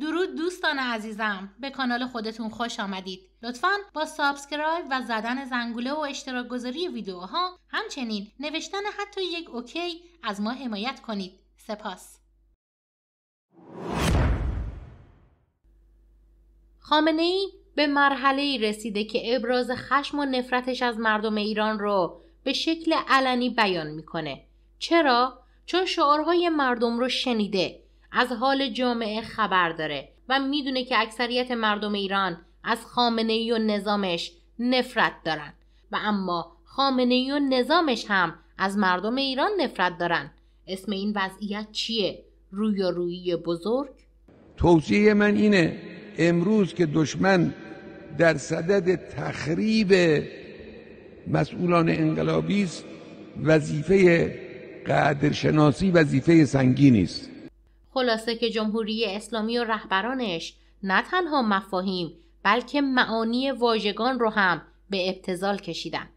درود دوستان عزیزم به کانال خودتون خوش آمدید لطفا با سابسکرایب و زدن زنگوله و اشتراک گذاری ویدیوها همچنین نوشتن حتی یک اوکی از ما حمایت کنید سپاس خامنه ای به مرحله ای رسیده که ابراز خشم و نفرتش از مردم ایران رو به شکل علنی بیان میکنه چرا چون شعارهای مردم رو شنیده از حال جامعه خبر داره و میدونه که اکثریت مردم ایران از خامنه ای و نظامش نفرت دارن و اما خامنه ای و نظامش هم از مردم ایران نفرت دارن اسم این وضعیت چیه؟ روی روی بزرگ؟ توصیه من اینه امروز که دشمن در صدد تخریب مسئولان انقلابی است وظیفه قدرشناسی وظیفه سنگینی است خلاصه که جمهوری اسلامی و رهبرانش نه تنها مفاهیم بلکه معانی واژگان رو هم به ابتزال کشیدن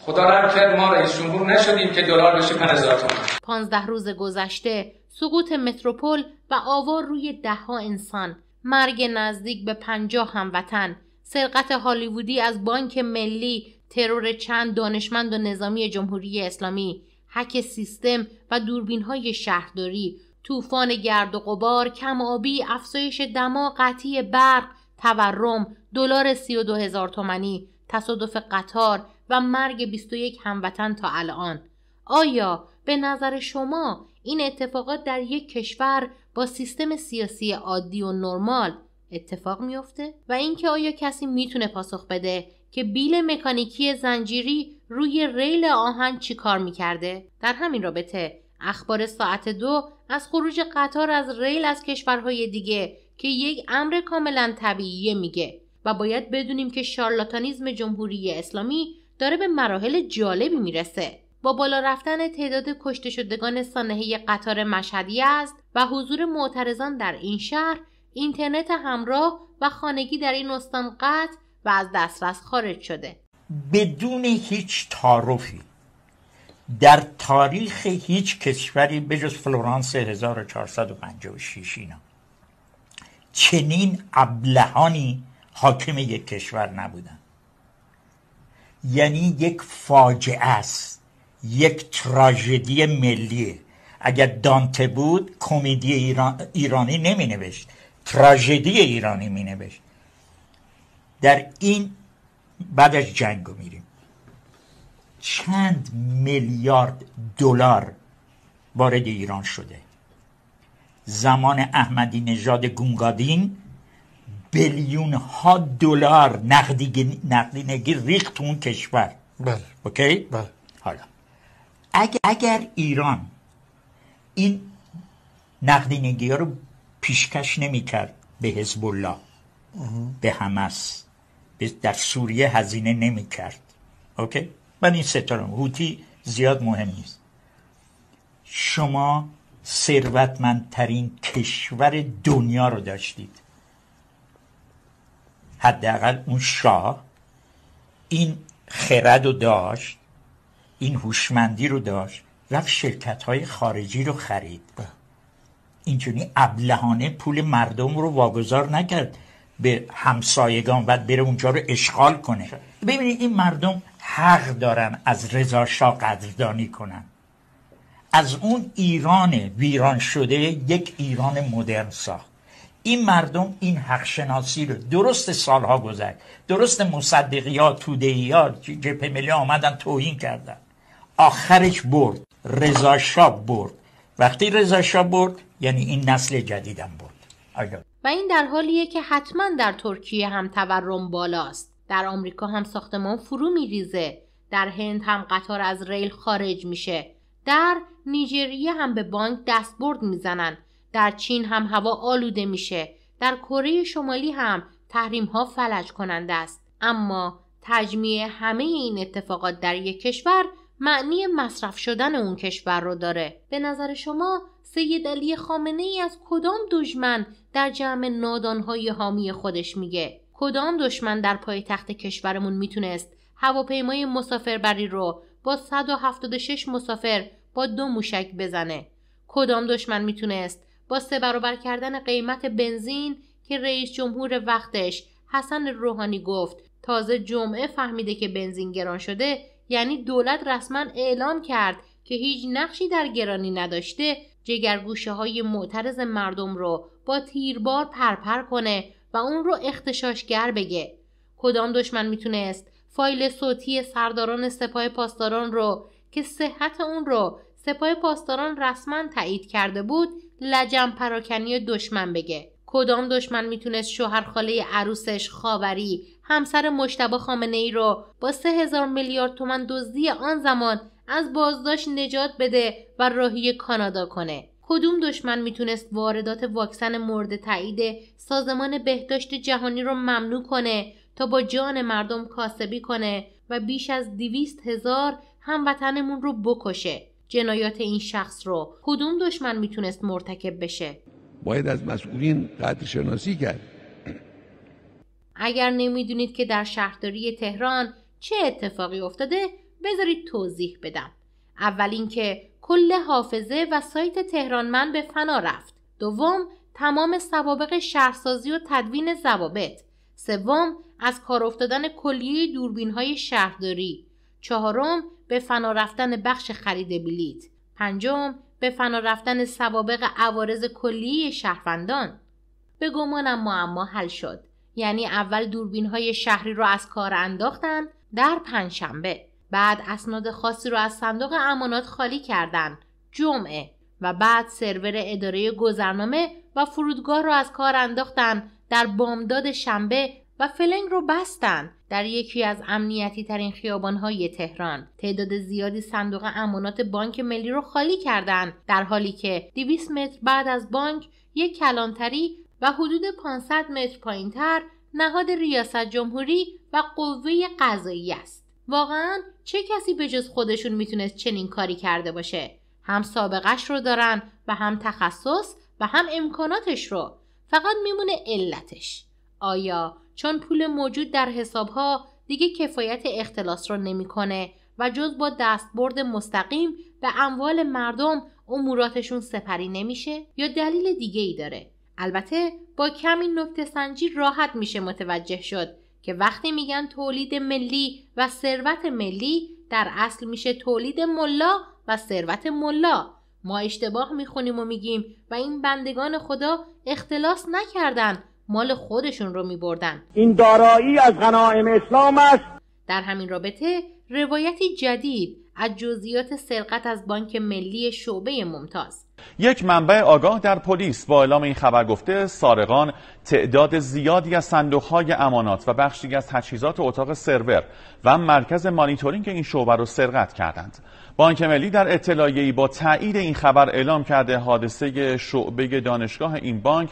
خدا رحم کرد ما رئیس جمهور نشدیم که دلار بشه 5000 تومان 15 روز گذشته سقوط متروپول و آوار روی ده ها انسان مرگ نزدیک به 50 هموطن سرقت هالیوودی از بانک ملی ترور چند دانشمند و نظامی جمهوری اسلامی هک سیستم و دوربین های شهرداری طوفان گرد و غبار کم آبی افزایش دما قطعی برق تورم دلار دو هزار تومنی تصادف قطار و مرگ 21 هموطن تا الان آیا به نظر شما این اتفاقات در یک کشور با سیستم سیاسی عادی و نرمال اتفاق میفته؟ و اینکه آیا کسی میتونه پاسخ بده که بیل مکانیکی زنجیری روی ریل آهن چیکار میکرده در همین رابطه اخبار ساعت دو از خروج قطار از ریل از کشورهای دیگه که یک امر کاملا طبیعیه میگه و باید بدونیم که شارلاتانیزم جمهوری اسلامی داره به مراحل جالبی میرسه با بالا رفتن تعداد کشته شدگان سانحه قطار مشهدی است و حضور معترضان در این شهر اینترنت همراه و خانگی در این استان قطع و از دسترس خارج شده بدون هیچ تعارفی در تاریخ هیچ کشوری بجز فلورانس 1456 اینا چنین ابلهانی حاکم یک کشور نبودن یعنی یک فاجعه است یک تراژدی ملیه اگر دانته بود کمدی ایران، ایرانی نمی نوشت تراژدی ایرانی می نوشت در این بعد از جنگ میریم چند میلیارد دلار وارد ایران شده زمان احمدی نژاد گونگادین بیلیون ها دلار نقدینگی نقدی ریخت تو اون کشور بله اوکی بله حالا اگر, اگر ایران این نقدینگی ها رو پیشکش نمیکرد به حزب الله به حماس در سوریه هزینه نمیکرد اوکی من این ستارم هوتی زیاد مهم نیست شما ثروتمندترین کشور دنیا رو داشتید حداقل اون شاه این خرد رو داشت این هوشمندی رو داشت رفت شرکت های خارجی رو خرید اینجوری ابلهانه پول مردم رو واگذار نکرد به همسایگان بعد بره اونجا رو اشغال کنه ببینید این مردم حق دارن از رضا شاه قدردانی کنن از اون ایران ویران شده یک ایران مدرن ساخت این مردم این حق شناسی رو درست سالها گذشت درست مصدقی ها تودهی ها جبه ملی آمدن توهین کردن آخرش برد رضا شاه برد وقتی رضا برد یعنی این نسل جدیدم برد و این در حالیه که حتما در ترکیه هم تورم بالاست در آمریکا هم ساختمان فرو میریزه در هند هم قطار از ریل خارج میشه در نیجریه هم به بانک دستبرد میزنن در چین هم هوا آلوده میشه در کره شمالی هم تحریم ها فلج کننده است اما تجمیع همه این اتفاقات در یک کشور معنی مصرف شدن اون کشور رو داره به نظر شما سید علی خامنه ای از کدام دشمن در جمع نادانهای حامی خودش میگه کدام دشمن در پایتخت کشورمون میتونست هواپیمای مسافربری رو با 176 مسافر با دو موشک بزنه کدام دشمن میتونست با سه برابر کردن قیمت بنزین که رئیس جمهور وقتش حسن روحانی گفت تازه جمعه فهمیده که بنزین گران شده یعنی دولت رسما اعلام کرد که هیچ نقشی در گرانی نداشته جگرگوشه های معترض مردم رو با تیربار پرپر کنه و اون رو اختشاشگر بگه کدام دشمن میتونست فایل صوتی سرداران سپاه پاسداران رو که صحت اون رو سپاه پاسداران رسما تایید کرده بود لجن پراکنی دشمن بگه کدام دشمن میتونست شوهر خاله عروسش خاوری همسر مشتبه خامنه ای رو با سه هزار میلیارد تومن دزدی آن زمان از بازداشت نجات بده و راهی کانادا کنه کدوم دشمن میتونست واردات واکسن مورد تایید سازمان بهداشت جهانی رو ممنوع کنه تا با جان مردم کاسبی کنه و بیش از دیویست هزار هموطنمون رو بکشه جنایات این شخص رو کدوم دشمن میتونست مرتکب بشه باید از مسئولین قدر شناسی کرد اگر نمیدونید که در شهرداری تهران چه اتفاقی افتاده بذارید توضیح بدم اول اینکه کل حافظه و سایت من به فنا رفت. دوم تمام سوابق شهرسازی و تدوین ضوابط. سوم از کار افتادن کلیه دوربین های شهرداری. چهارم به فنا رفتن بخش خرید بلیت. پنجم به فنا رفتن سوابق عوارض کلیه شهروندان. به گمانم معما حل شد. یعنی اول دوربین های شهری را از کار انداختن در پنجشنبه. بعد اسناد خاصی رو از صندوق امانات خالی کردند جمعه و بعد سرور اداره گذرنامه و فرودگاه را از کار انداختن در بامداد شنبه و فلنگ رو بستن در یکی از امنیتی ترین خیابانهای تهران تعداد زیادی صندوق امانات بانک ملی رو خالی کردند در حالی که 200 متر بعد از بانک یک کلانتری و حدود 500 متر تر نهاد ریاست جمهوری و قوه قضایی است واقعا چه کسی به جز خودشون میتونست چنین کاری کرده باشه هم سابقش رو دارن و هم تخصص و هم امکاناتش رو فقط میمونه علتش آیا چون پول موجود در حسابها دیگه کفایت اختلاس رو نمیکنه و جز با دستبرد مستقیم به اموال مردم اموراتشون سپری نمیشه یا دلیل دیگه ای داره البته با کمی نکته سنجی راحت میشه متوجه شد که وقتی میگن تولید ملی و ثروت ملی در اصل میشه تولید ملا و ثروت ملا ما اشتباه میخونیم و میگیم و این بندگان خدا اختلاس نکردن مال خودشون رو میبردن این دارایی از غنایم اسلام است در همین رابطه روایتی جدید از جزئیات سرقت از بانک ملی شعبه ممتاز یک منبع آگاه در پلیس با اعلام این خبر گفته سارقان تعداد زیادی از صندوقهای امانات و بخشی از تجهیزات اتاق سرور و مرکز مانیتورینگ این شعبه را سرقت کردند بانک ملی در اطلاعیه‌ای با تایید این خبر اعلام کرده حادثه شعبه دانشگاه این بانک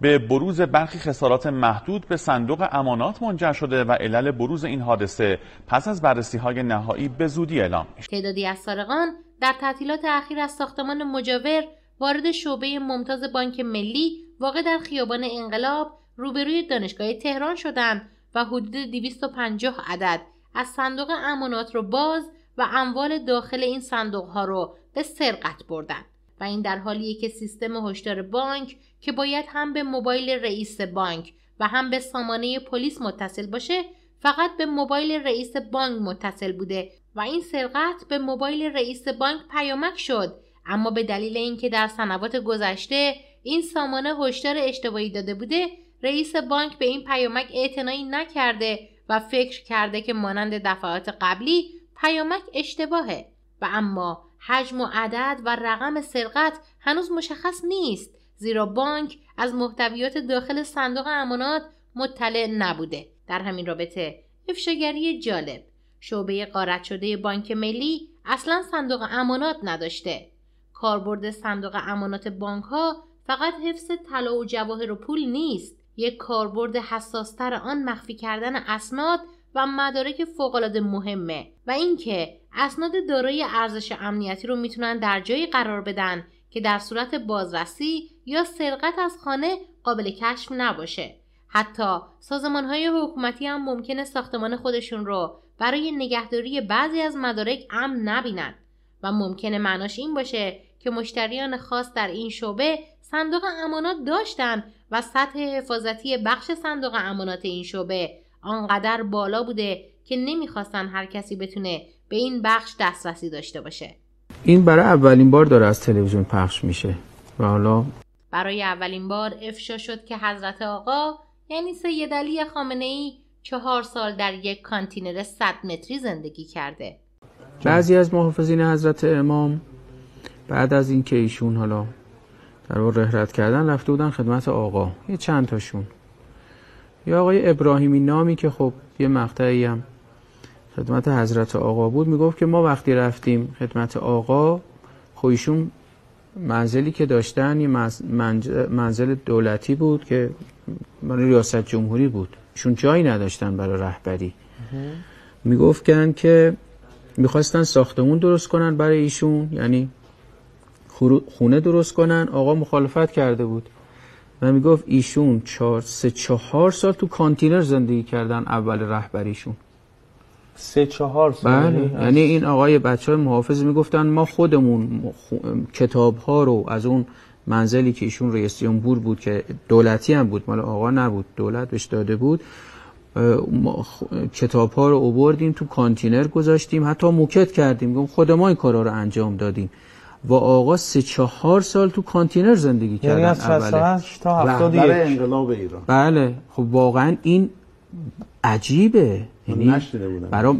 به بروز برخی خسارات محدود به صندوق امانات منجر شده و علل بروز این حادثه پس از بررسی های نهایی به زودی اعلام میشه. تعدادی از سارقان در تعطیلات اخیر از ساختمان مجاور وارد شعبه ممتاز بانک ملی واقع در خیابان انقلاب روبروی دانشگاه تهران شدند و حدود 250 عدد از صندوق امانات رو باز و اموال داخل این صندوق ها رو به سرقت بردند. و این در حالیه که سیستم هشدار بانک که باید هم به موبایل رئیس بانک و هم به سامانه پلیس متصل باشه فقط به موبایل رئیس بانک متصل بوده و این سرقت به موبایل رئیس بانک پیامک شد اما به دلیل اینکه در سنوات گذشته این سامانه هشدار اشتباهی داده بوده رئیس بانک به این پیامک اعتنایی نکرده و فکر کرده که مانند دفعات قبلی پیامک اشتباهه و اما حجم و عدد و رقم سرقت هنوز مشخص نیست زیرا بانک از محتویات داخل صندوق امانات مطلع نبوده در همین رابطه افشاگری جالب شعبه قارت شده بانک ملی اصلا صندوق امانات نداشته کاربرد صندوق امانات بانک ها فقط حفظ طلا و جواهر و پول نیست یک کاربرد حساستر آن مخفی کردن اسناد و مدارک فوقالعاده مهمه و اینکه اسناد دارای ارزش امنیتی رو میتونن در جایی قرار بدن که در صورت بازرسی یا سرقت از خانه قابل کشف نباشه. حتی سازمان های حکومتی هم ممکنه ساختمان خودشون رو برای نگهداری بعضی از مدارک امن نبینند و ممکنه معناش این باشه که مشتریان خاص در این شعبه صندوق امانات داشتن و سطح حفاظتی بخش صندوق امانات این شعبه آنقدر بالا بوده که نمیخواستن هر کسی بتونه به این بخش دسترسی داشته باشه این برای اولین بار داره از تلویزیون پخش میشه و حالا برای اولین بار افشا شد که حضرت آقا یعنی سید علی خامنه ای چهار سال در یک کانتینر صد متری زندگی کرده بعضی از محافظین حضرت امام بعد از اینکه ایشون حالا در رهرت کردن رفته بودن خدمت آقا یه چند تاشون یا آقای ابراهیمی نامی که خب یه مقطعی هم خدمت حضرت آقا بود میگفت که ما وقتی رفتیم خدمت آقا خویشون خب منزلی که داشتن یه منزل دولتی بود که برای ریاست جمهوری بود ایشون جایی نداشتن برای رهبری میگفتن که میخواستن ساختمون درست کنن برای ایشون یعنی خونه درست کنن آقا مخالفت کرده بود و میگفت ایشون چهار سه چهار سال تو کانتینر زندگی کردن اول رهبریشون سه چهار سال بله یعنی, یعنی این آقای بچه های محافظ میگفتن ما خودمون خو... کتاب ها رو از اون منزلی که ایشون رئیس بور بود که دولتی هم بود مال آقا نبود دولت بهش داده بود خ... کتاب ها رو اوبردیم تو کانتینر گذاشتیم حتی موکت کردیم خود ما این کارا رو انجام دادیم و آقا سه چهار سال تو کانتینر زندگی کردن یعنی از تا انقلاب ایران بله خب واقعا این عجیبه یعنی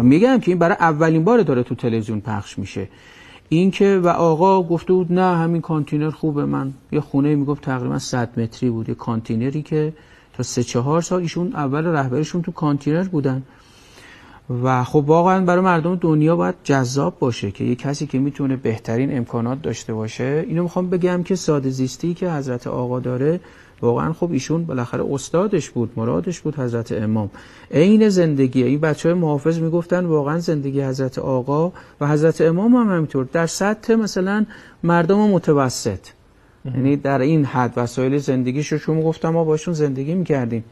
میگم که این برای اولین بار داره تو تلویزیون پخش میشه اینکه و آقا گفته بود نه همین کانتینر خوبه من یه خونه میگفت تقریبا 100 متری بود یه کانتینری که تا سه چهار سال ایشون اول رهبرشون تو کانتینر بودن و خب واقعا برای مردم دنیا باید جذاب باشه که یه کسی که میتونه بهترین امکانات داشته باشه اینو میخوام بگم که ساده زیستی که حضرت آقا داره واقعا خب ایشون بالاخره استادش بود مرادش بود حضرت امام عین زندگی این بچه های محافظ میگفتن واقعا زندگی حضرت آقا و حضرت امام هم همینطور در سطح مثلا مردم متوسط یعنی در این حد وسایل زندگیش رو چون گفتم ما باشون زندگی میکردیم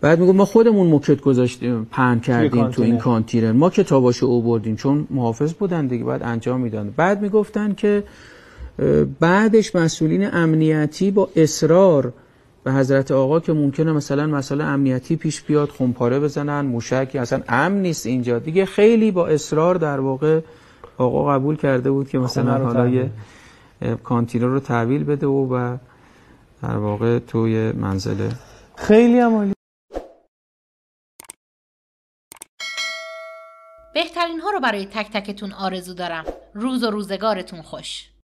بعد میگو ما خودمون موکت گذاشتیم پهن کردیم تو این کانتینر ما کتاباشو او بردیم چون محافظ بودن دیگه بعد انجام میدادن بعد میگفتن که بعدش مسئولین امنیتی با اصرار به حضرت آقا که ممکنه مثلا مسئله امنیتی پیش بیاد خونپاره بزنن موشکی اصلا امن نیست اینجا دیگه خیلی با اصرار در واقع آقا قبول کرده بود که مثلا حالا یه کانتینر رو تحویل بده و, و در واقع توی منزله خیلی عمالی بهترین ها رو برای تک تکتون آرزو دارم روز و روزگارتون خوش